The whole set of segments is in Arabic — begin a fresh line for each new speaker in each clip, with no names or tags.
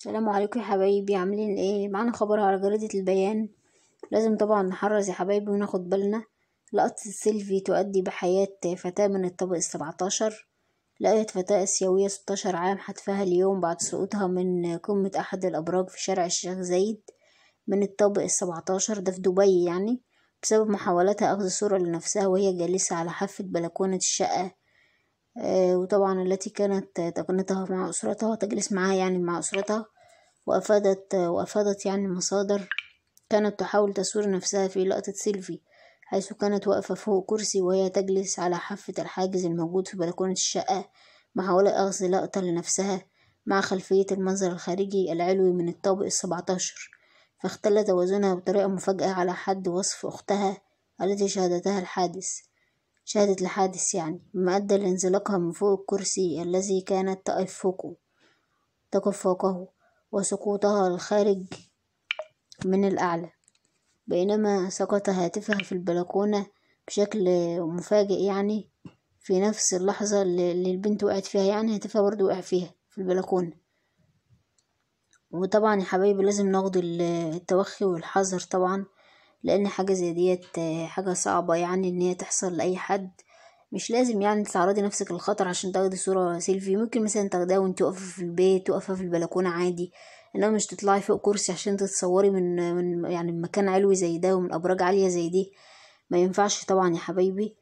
السلام عليكم يا حبايبي عاملين ايه معانا خبر على جريدة البيان لازم طبعا نحرص يا حبايبي وناخد بالنا لقطة سيلفي تؤدي بحياة فتاة من الطابق السبعتاشر لقيت فتاة آسيوية ستاشر عام حتفها اليوم بعد سقوطها من قمة أحد الأبراج في شارع الشيخ زايد من الطابق السبعتاشر ده في دبي يعني بسبب محاولتها أخذ صورة لنفسها وهي جالسة على حافة بلكونة الشقة آه، وطبعا التي كانت تقنتها مع أسرتها وتجلس معها يعني مع أسرتها وأفادت وأفادت يعني مصادر كانت تحاول تصوير نفسها في لقطة سيلفي حيث كانت واقفة فوق كرسي وهي تجلس على حافة الحاجز الموجود في بلكونة الشقة محاولة أخذ لقطة لنفسها مع خلفية المنظر الخارجي العلوي من الطابق السبعتاشر فاختل توازنها بطريقة مفاجئة على حد وصف أختها التي شهدتها الحادث شهدت الحادث يعني ما أدى لانزلاقها من فوق الكرسي الذي كانت تقف فوقه تقف فوقه وسقوطها الخارج من الأعلى بينما سقط هاتفها في البلكونة بشكل مفاجئ يعني في نفس اللحظة اللي البنت وقعت فيها يعني هاتفها برضه وقع فيها في البلكونة وطبعا يا حبايبي لازم ناخد التوخي والحذر طبعا لان حاجه زي ديت حاجه صعبه يعني ان هي تحصل لاي حد مش لازم يعني تعرضي نفسك للخطر عشان تاخدي صوره سيلفي ممكن مثلا تاخديها وانت واقفه في البيت واقفه في البلكونه عادي انما مش تطلعي فوق كرسي عشان تتصوري من من يعني من مكان علوي زي ده ومن ابراج عاليه زي دي ما ينفعش طبعا يا حبايبي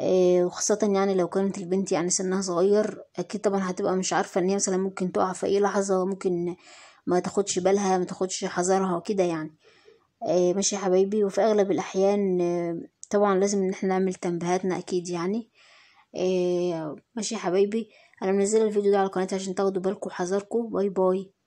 إيه وخاصة يعني لو كانت البنت يعني سنها صغير اكيد طبعا هتبقى مش عارفة ان هي مثلا ممكن تقع في اي لحظة ممكن ما تاخدش بالها ما تاخدش حذرها وكده يعني آه، ماشي يا حبايبي وفي اغلب الاحيان آه، طبعا لازم ان احنا نعمل تنبيهاتنا اكيد يعني آه، ماشي يا حبايبي انا منزله الفيديو ده على قناتي عشان تاخدوا بالكم وحذركم باي باي